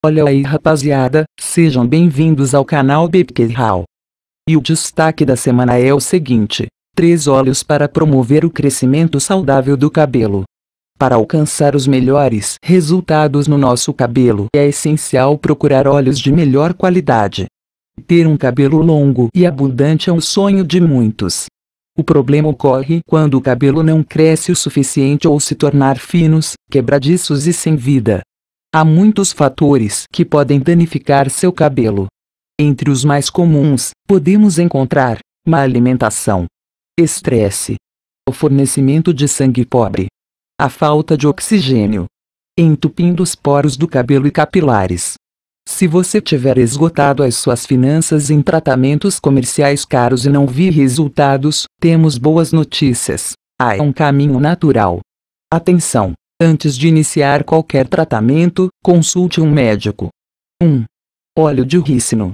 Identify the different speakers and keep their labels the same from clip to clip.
Speaker 1: Olha aí rapaziada, sejam bem-vindos ao canal Bebker Hall. E o destaque da semana é o seguinte. 3 óleos para promover o crescimento saudável do cabelo. Para alcançar os melhores resultados no nosso cabelo, é essencial procurar óleos de melhor qualidade. Ter um cabelo longo e abundante é um sonho de muitos. O problema ocorre quando o cabelo não cresce o suficiente ou se tornar finos, quebradiços e sem vida. Há muitos fatores que podem danificar seu cabelo. Entre os mais comuns, podemos encontrar má alimentação, estresse, o fornecimento de sangue pobre, a falta de oxigênio, entupindo os poros do cabelo e capilares. Se você tiver esgotado as suas finanças em tratamentos comerciais caros e não vi resultados, temos boas notícias. Há um caminho natural. Atenção! Antes de iniciar qualquer tratamento, consulte um médico. 1. Óleo de rícino.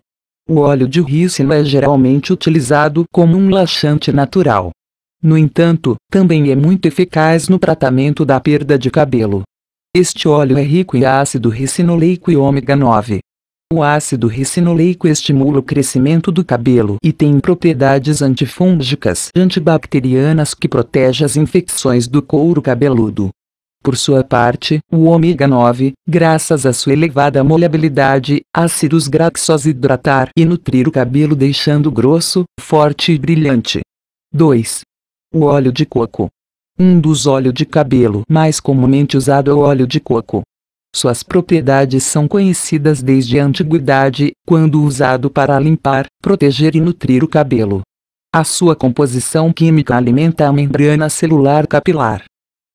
Speaker 1: O óleo de rícino é geralmente utilizado como um laxante natural. No entanto, também é muito eficaz no tratamento da perda de cabelo. Este óleo é rico em ácido ricinoleico e ômega 9. O ácido ricinoleico estimula o crescimento do cabelo e tem propriedades antifúngicas e antibacterianas que protegem as infecções do couro cabeludo. Por sua parte, o ômega 9, graças à sua elevada molhabilidade, ácidos graxos hidratar e nutrir o cabelo deixando grosso, forte e brilhante. 2. O óleo de coco. Um dos óleos de cabelo mais comumente usado é o óleo de coco. Suas propriedades são conhecidas desde a antiguidade, quando usado para limpar, proteger e nutrir o cabelo. A sua composição química alimenta a membrana celular capilar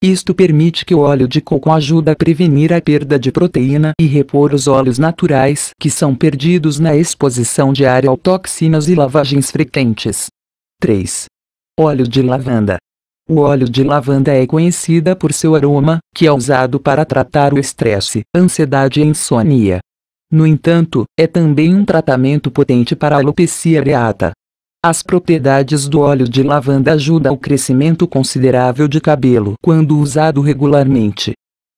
Speaker 1: isto permite que o óleo de coco ajude a prevenir a perda de proteína e repor os óleos naturais que são perdidos na exposição diária a toxinas e lavagens frequentes. 3. Óleo de lavanda. O óleo de lavanda é conhecida por seu aroma, que é usado para tratar o estresse, ansiedade e insônia. No entanto, é também um tratamento potente para a alopecia areata, as propriedades do óleo de lavanda ajudam ao crescimento considerável de cabelo quando usado regularmente.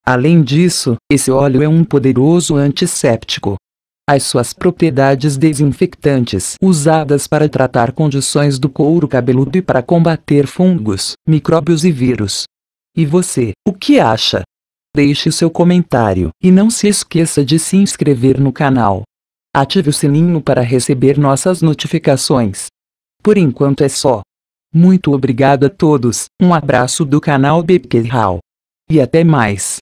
Speaker 1: Além disso, esse óleo é um poderoso antisséptico. As suas propriedades desinfectantes, usadas para tratar condições do couro cabeludo e para combater fungos, micróbios e vírus. E você, o que acha? Deixe seu comentário e não se esqueça de se inscrever no canal. Ative o sininho para receber nossas notificações. Por enquanto é só. Muito obrigado a todos, um abraço do canal Bebkerral. E até mais.